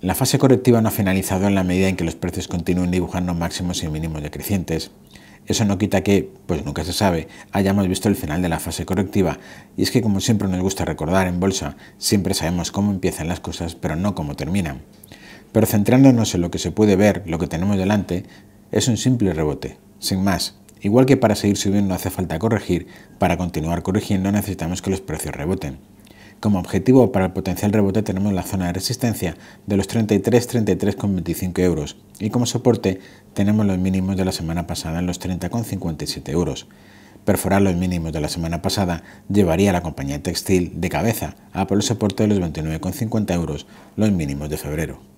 La fase correctiva no ha finalizado en la medida en que los precios continúen dibujando máximos y mínimos decrecientes. Eso no quita que, pues nunca se sabe, hayamos visto el final de la fase correctiva, y es que como siempre nos gusta recordar en bolsa, siempre sabemos cómo empiezan las cosas, pero no cómo terminan. Pero centrándonos en lo que se puede ver, lo que tenemos delante, es un simple rebote, sin más. Igual que para seguir subiendo hace falta corregir, para continuar corrigiendo necesitamos que los precios reboten. Como objetivo para el potencial rebote tenemos la zona de resistencia de los 33-33,25 euros y como soporte tenemos los mínimos de la semana pasada en los 30,57 euros. Perforar los mínimos de la semana pasada llevaría a la compañía textil de cabeza a por el soporte de los 29,50 euros, los mínimos de febrero.